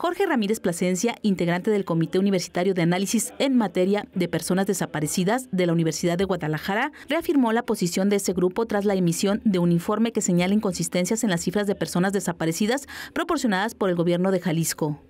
Jorge Ramírez Plasencia, integrante del Comité Universitario de Análisis en materia de personas desaparecidas de la Universidad de Guadalajara, reafirmó la posición de ese grupo tras la emisión de un informe que señala inconsistencias en las cifras de personas desaparecidas proporcionadas por el gobierno de Jalisco.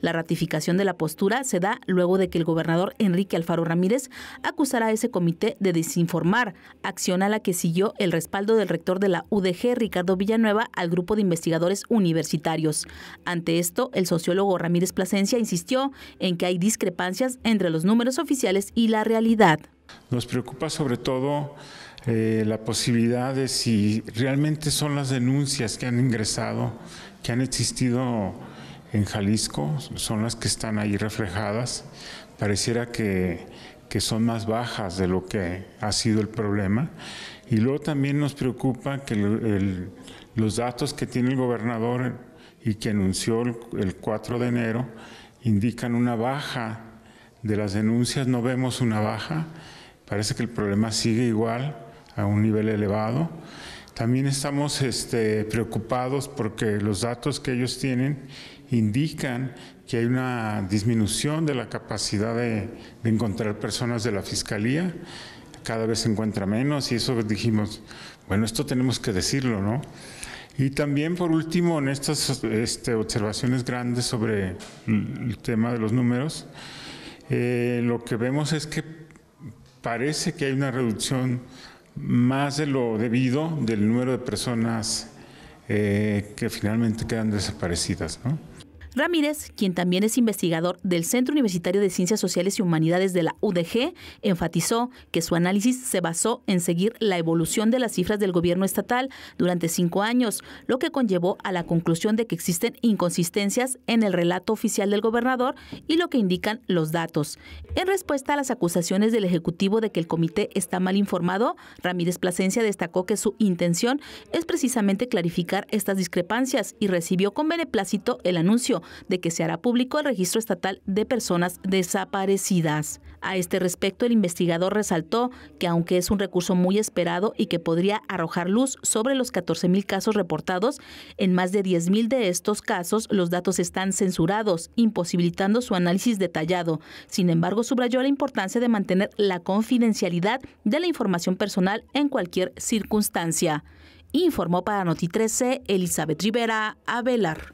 La ratificación de la postura se da luego de que el gobernador Enrique Alfaro Ramírez acusara a ese comité de desinformar, acción a la que siguió el respaldo del rector de la UDG, Ricardo Villanueva, al grupo de investigadores universitarios. Ante esto, el sociólogo Ramírez Plasencia insistió en que hay discrepancias entre los números oficiales y la realidad. Nos preocupa sobre todo eh, la posibilidad de si realmente son las denuncias que han ingresado, que han existido en Jalisco son las que están ahí reflejadas. Pareciera que, son más bajas de lo que ha sido el problema. Y luego también nos preocupa que los datos que tiene el gobernador y que anunció el, 4 de enero indican una baja. De las denuncias no vemos una baja. Parece que el problema sigue igual, a un nivel elevado. También estamos este, preocupados porque los datos que ellos tienen indican que hay una disminución de la capacidad de, encontrar personas de la Fiscalía, cada vez se encuentra menos y eso dijimos, bueno, esto tenemos que decirlo, ¿no? Y también, por último, en estas este, observaciones grandes sobre el tema de los números, eh, lo que vemos es que parece que hay una reducción más de lo debido del número de personas eh, que finalmente quedan desaparecidas. ¿no? Ramírez, quien también es investigador del Centro Universitario de Ciencias Sociales y Humanidades de la UDG, enfatizó que su análisis se basó en seguir la evolución de las cifras del gobierno estatal durante cinco años, lo que conllevó a la conclusión de que existen inconsistencias en el relato oficial del gobernador y lo que indican los datos. En respuesta a las acusaciones del Ejecutivo de que el comité está mal informado, Ramírez Plasencia destacó que su intención es precisamente clarificar estas discrepancias y recibió con beneplácito el anuncio de que se hará público el registro estatal de personas desaparecidas. A este respecto, el investigador resaltó que aunque es un recurso muy esperado y que podría arrojar luz sobre los 14.000 casos reportados, en más de 10.000 de estos casos los datos están censurados, imposibilitando su análisis detallado. Sin embargo, subrayó la importancia de mantener la confidencialidad de la información personal en cualquier circunstancia informó para Noti 13 Elizabeth Rivera Avelar.